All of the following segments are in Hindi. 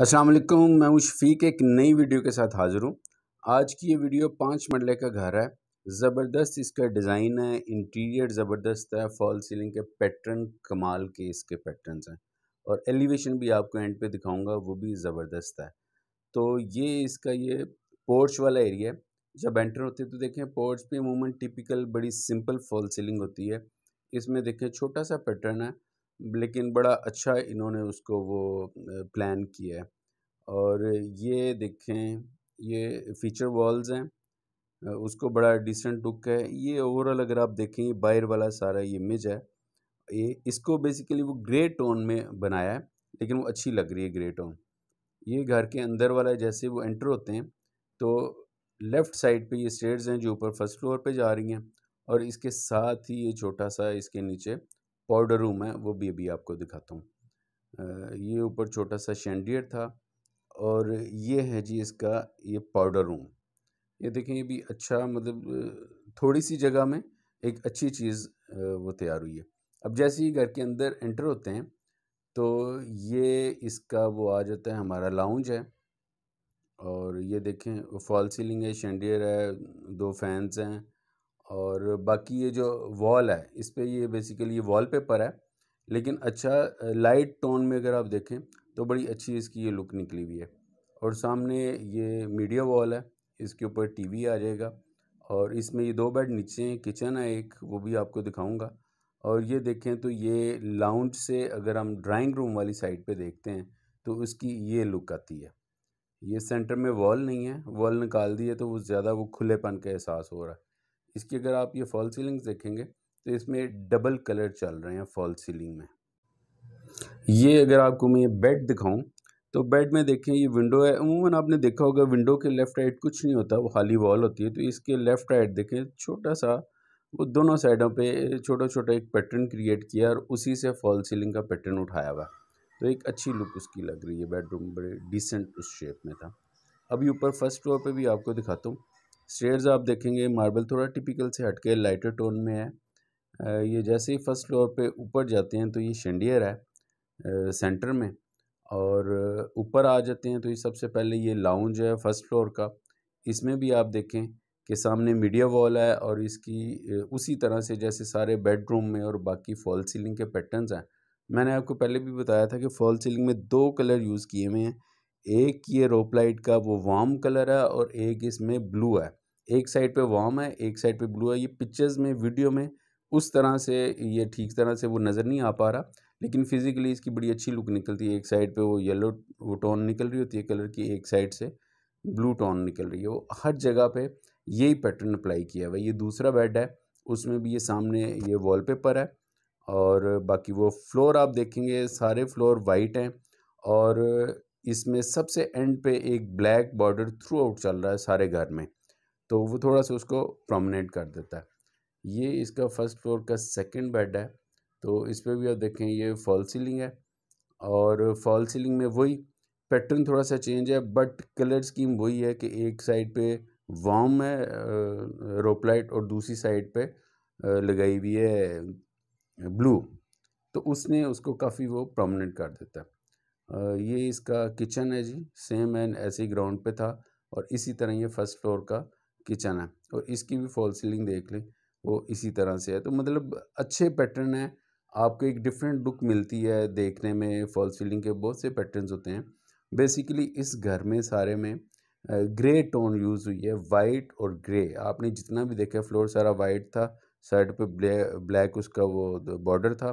असलकुम मैं मैं शफीक एक नई वीडियो के साथ हाज़िर हूँ आज की ये वीडियो पाँच मरले का घर है ज़बरदस्त इसका डिज़ाइन है इंटीरियर ज़बरदस्त है फॉल सीलिंग के पैटर्न कमाल के इसके पैटर्न्स हैं और एलिवेशन भी आपको एंड पे दिखाऊंगा वो भी ज़बरदस्त है तो ये इसका ये पोर्च वाला एरिया है जब एंटर होते तो देखें पोर्च पर अमूमन टिपिकल बड़ी सिंपल फॉल सीलिंग होती है इसमें देखें छोटा सा पैटर्न है लेकिन बड़ा अच्छा इन्होंने उसको वो प्लान किया है और ये देखें ये फ़ीचर वॉल्स हैं उसको बड़ा डिसेंट लुक है ये ओवरऑल अगर आप देखें ये बाहर वाला सारा ये इमेज है ये इसको बेसिकली वो ग्रे टोन में बनाया है लेकिन वो अच्छी लग रही है ग्रे टोन ये घर के अंदर वाला जैसे वो एंटर होते हैं तो लेफ़्ट साइड पे ये स्टेयर्स हैं जो ऊपर फर्स्ट फ्लोर पे जा रही हैं और इसके साथ ही ये छोटा सा इसके नीचे पाउडर रूम है वो भी अभी आपको दिखाता हूँ ये ऊपर छोटा सा शेंडियर था और ये है जी इसका ये पाउडर रूम ये देखें ये भी अच्छा मतलब थोड़ी सी जगह में एक अच्छी चीज़ वो तैयार हुई है अब जैसे ही घर के अंदर एंटर होते हैं तो ये इसका वो आ जाता है हमारा लाउंज है और ये देखें फॉल सीलिंग है शेंडियर है दो फैंस हैं और बाकी ये जो वॉल है इस पर ये बेसिकली ये वॉल पेपर है लेकिन अच्छा लाइट टोन में अगर आप देखें तो बड़ी अच्छी इसकी ये लुक निकली हुई है और सामने ये मीडिया वॉल है इसके ऊपर टीवी आ जाएगा और इसमें ये दो बेड नीचे हैं किचन है एक वो भी आपको दिखाऊंगा और ये देखें तो ये लाउंज से अगर हम ड्राइंग रूम वाली साइड पे देखते हैं तो उसकी ये लुक आती है ये सेंटर में वॉल नहीं है वॉल निकाल दी है तो वो ज़्यादा वो खुलेपन का एहसास हो रहा है इसकी अगर आप ये फॉल सीलिंग्स देखेंगे तो इसमें डबल कलर चल रहे हैं फॉल सीलिंग में ये अगर आपको मैं ये बेड दिखाऊं तो बेड में देखें ये विंडो है अमूमन आपने देखा होगा विंडो के लेफ़्ट राइट कुछ नहीं होता वो खाली वॉल होती है तो इसके लेफ़्ट राइट देखें छोटा सा वो दोनों साइडों पे छोटा छोटा एक पैटर्न क्रिएट किया और उसी से फॉल सीलिंग का पैटर्न उठाया हुआ तो एक अच्छी लुक उसकी लग रही है बेडरूम बड़े डिसेंट उस शेप में था अभी ऊपर फर्स्ट फ्लोर पर भी आपको दिखाता हूँ स्टेयर्स आप देखेंगे मार्बल थोड़ा टिपिकल से हटके लाइटर टोन में है ये जैसे ही फर्स्ट फ्लोर पे ऊपर जाते हैं तो ये शेंडियर है सेंटर में और ऊपर आ जाते हैं तो ये सबसे पहले ये लाउंज है फर्स्ट फ्लोर का इसमें भी आप देखें कि सामने मीडिया वॉल है और इसकी उसी तरह से जैसे सारे बेडरूम में और बाकी फॉल सीलिंग के पैटर्न्स हैं मैंने आपको पहले भी बताया था कि फॉल सीलिंग में दो कलर यूज़ किए हुए हैं एक ये रोप लाइट का वो वार्म कलर है और एक इसमें ब्लू है एक साइड पे वार्म है एक साइड पे ब्लू है ये पिक्चर्स में वीडियो में उस तरह से ये ठीक तरह से वो नज़र नहीं आ पा रहा लेकिन फिज़िकली इसकी बड़ी अच्छी लुक निकलती है एक साइड पे वो येलो वो टोन निकल रही होती है कलर की एक साइड से ब्लू टोन निकल रही है वो हर जगह पे यही पैटर्न अप्लाई किया हुआ है ये दूसरा बेड है उसमें भी ये सामने ये पेपर है और बाकी वो फ्लोर आप देखेंगे सारे फ्लोर वाइट हैं और इसमें सबसे एंड पे एक ब्लैक बॉर्डर थ्रू आउट चल रहा है सारे घर में तो वो थोड़ा सा उसको प्रोमिनेट कर देता है ये इसका फर्स्ट फ्लोर का सेकंड बेड है तो इस पर भी आप देखें ये फॉल सीलिंग है और फॉल सीलिंग में वही पैटर्न थोड़ा सा चेंज है बट कलर स्कीम वही है कि एक साइड पे वार्म है रोपलाइट और दूसरी साइड पे लगाई हुई है ब्लू तो उसने उसको काफ़ी वो प्रोमिनेंट कर देता है ये इसका किचन है जी सेम एंड ऐसे ही ग्राउंड पे था और इसी तरह ये फर्स्ट फ्लोर का किचन है और इसकी भी फॉल सीलिंग देख लें वो इसी तरह से है तो मतलब अच्छे पैटर्न है आपको एक डिफरेंट लुक मिलती है देखने में फॉल सीलिंग के बहुत से पैटर्न्स होते हैं बेसिकली इस घर में सारे में ग्रे टोन यूज़ हुई है वाइट और ग्रे आपने जितना भी देखा फ्लोर सारा वाइट था साइड पे ब्लैक ब्लैक उसका वो बॉर्डर था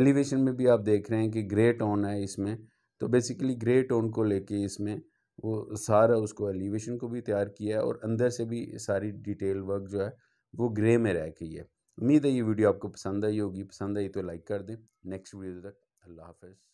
एलिवेशन में भी आप देख रहे हैं कि ग्रे टोन है इसमें तो बेसिकली ग्रे टोन को लेके इसमें वो सारा उसको एलिवेशन को भी तैयार किया है और अंदर से भी सारी डिटेल वर्क जो है वो ग्रे में रह गई है उम्मीद है ये वीडियो आपको पसंद आई होगी पसंद आई तो लाइक कर दें नेक्स्ट वीडियो तक अल्लाह हाफिज़